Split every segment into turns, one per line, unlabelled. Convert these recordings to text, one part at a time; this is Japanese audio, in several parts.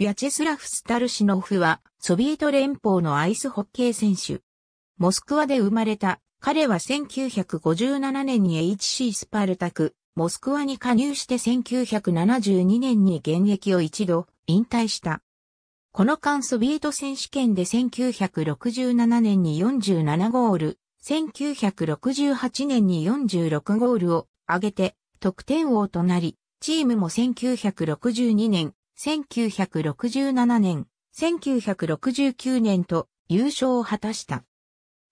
ビャチェスラフ・スタルシノフは、ソビエト連邦のアイスホッケー選手。モスクワで生まれた、彼は1957年に HC スパルタク、モスクワに加入して1972年に現役を一度引退した。この間ソビエト選手権で1967年に47ゴール、1968年に46ゴールを挙げて得点王となり、チームも1962年1967年、1969年と優勝を果たした。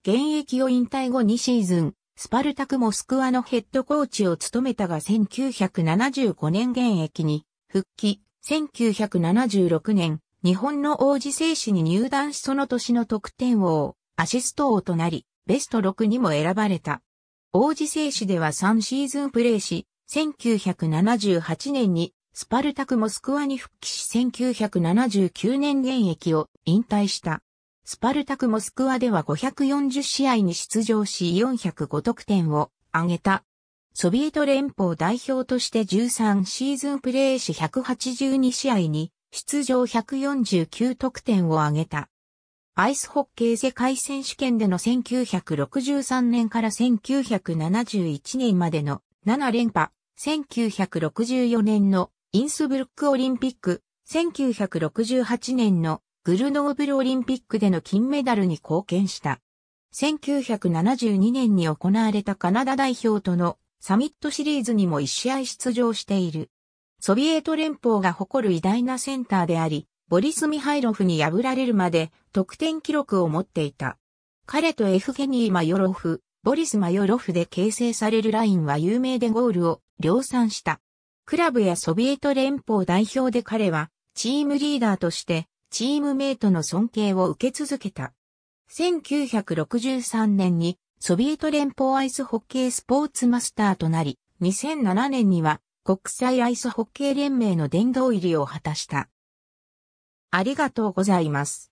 現役を引退後2シーズン、スパルタクモスクワのヘッドコーチを務めたが1975年現役に復帰、1976年、日本の王子製紙に入団しその年の得点王、アシスト王となり、ベスト6にも選ばれた。王子製紙では3シーズンプレーし、1978年にスパルタクモスクワに復帰し1979年現役を引退した。スパルタクモスクワでは540試合に出場し405得点を挙げた。ソビエト連邦代表として13シーズンプレーし182試合に出場149得点を挙げた。アイスホッケー世界選手権での1963年から1971年までの7連覇、1964年のインスブルックオリンピック、1968年のグルノーブルオリンピックでの金メダルに貢献した。1972年に行われたカナダ代表とのサミットシリーズにも一試合出場している。ソビエト連邦が誇る偉大なセンターであり、ボリス・ミハイロフに破られるまで得点記録を持っていた。彼とエフゲニー・マヨロフ、ボリス・マヨロフで形成されるラインは有名でゴールを量産した。クラブやソビエト連邦代表で彼は、チームリーダーとして、チームメイトの尊敬を受け続けた。1963年に、ソビエト連邦アイスホッケースポーツマスターとなり、2007年には、国際アイスホッケー連盟の殿堂入りを果たした。ありがとうございます。